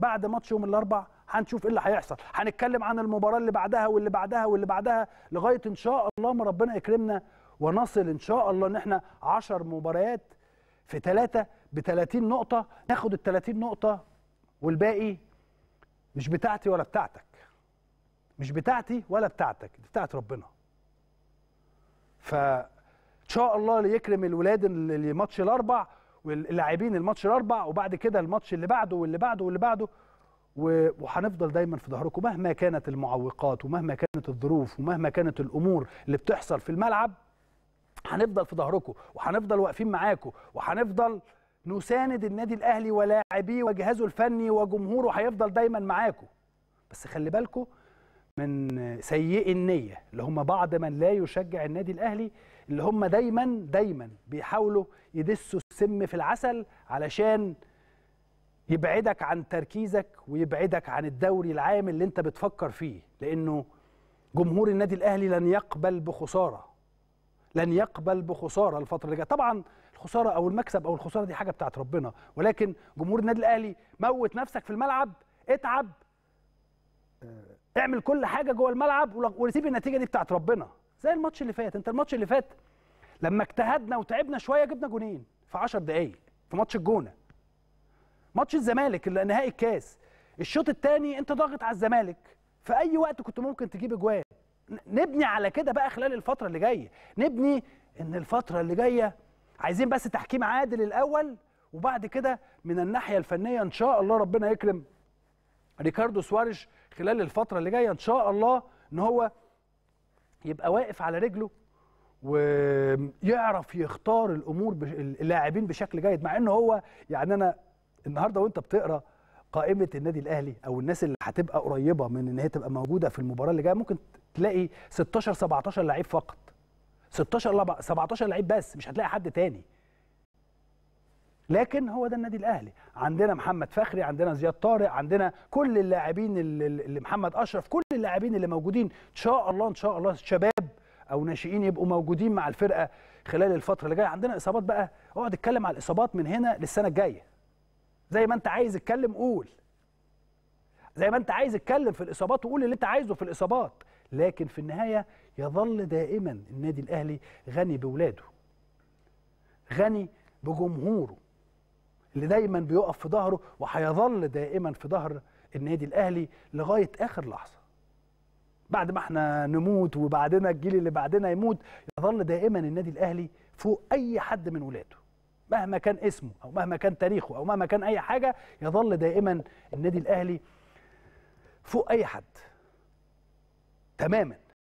بعد ماتش يوم الاربع هنشوف ايه اللي هيحصل هنتكلم عن المباراه اللي بعدها واللي بعدها واللي بعدها لغايه ان شاء الله ما ربنا يكرمنا ونصل ان شاء الله ان احنا 10 مباريات في ثلاثه ب 30 نقطه ناخد ال 30 نقطه والباقي مش بتاعتي ولا بتاعتك مش بتاعتي ولا بتاعتك دي بتاعت ربنا ف ان شاء الله ليكرم الولاد اللي ماتش الاربع واللاعبين الماتش الاربع وبعد كده الماتش اللي بعده واللي بعده واللي بعده وهنفضل دايما في ظهركم مهما كانت المعوقات ومهما كانت الظروف ومهما كانت الامور اللي بتحصل في الملعب هنفضل في ظهركم وهنفضل واقفين معاكم وهنفضل نساند النادي الاهلي ولاعبيه وجهازه الفني وجمهوره هيفضل دايما معاكم بس خلي بالكم من سيئي النية اللي هم بعض من لا يشجع النادي الأهلي اللي هم دايما دايما بيحاولوا يدسوا السم في العسل علشان يبعدك عن تركيزك ويبعدك عن الدوري العام اللي انت بتفكر فيه لأنه جمهور النادي الأهلي لن يقبل بخسارة لن يقبل بخسارة الفترة اللي جاية طبعا الخسارة أو المكسب أو الخسارة دي حاجة بتاعت ربنا ولكن جمهور النادي الأهلي موت نفسك في الملعب اتعب اعمل كل حاجه جوه الملعب ونسيب النتيجه دي بتاعت ربنا زي الماتش اللي فات انت الماتش اللي فات لما اجتهدنا وتعبنا شويه جبنا جونين في 10 دقائق في ماتش الجونه ماتش الزمالك اللي نهائي الكاس الشوط الثاني انت ضاغط على الزمالك في اي وقت كنت ممكن تجيب اجوان نبني على كده بقى خلال الفتره اللي جايه نبني ان الفتره اللي جايه عايزين بس تحكيم عادل الاول وبعد كده من الناحيه الفنيه ان شاء الله ربنا يكرم ريكاردو سواريش خلال الفتره اللي جايه ان شاء الله ان هو يبقى واقف على رجله ويعرف يختار الامور بش... اللاعبين بشكل جيد مع ان هو يعني انا النهارده وانت بتقرا قائمه النادي الاهلي او الناس اللي هتبقى قريبه من ان هي تبقى موجوده في المباراه اللي جايه ممكن تلاقي 16 17 لعيب فقط 16 17 لعيب بس مش هتلاقي حد تاني لكن هو ده النادي الاهلي عندنا محمد فخري عندنا زياد طارق عندنا كل اللاعبين اللي محمد اشرف كل اللاعبين اللي موجودين ان شاء الله ان شاء الله شباب او ناشئين يبقوا موجودين مع الفرقه خلال الفتره اللي جايه عندنا اصابات بقى اقعد اتكلم على الاصابات من هنا للسنه الجايه زي ما انت عايز اتكلم قول زي ما انت عايز اتكلم في الاصابات وقول اللي انت عايزه في الاصابات لكن في النهايه يظل دائما النادي الاهلي غني بولاده غني بجمهوره اللي دايما بيقف في ظهره وهيظل دائما في ظهر النادي الاهلي لغايه اخر لحظه بعد ما احنا نموت وبعدنا الجيل اللي بعدنا يموت يظل دائما النادي الاهلي فوق اي حد من ولاده مهما كان اسمه او مهما كان تاريخه او مهما كان اي حاجه يظل دائما النادي الاهلي فوق اي حد تماما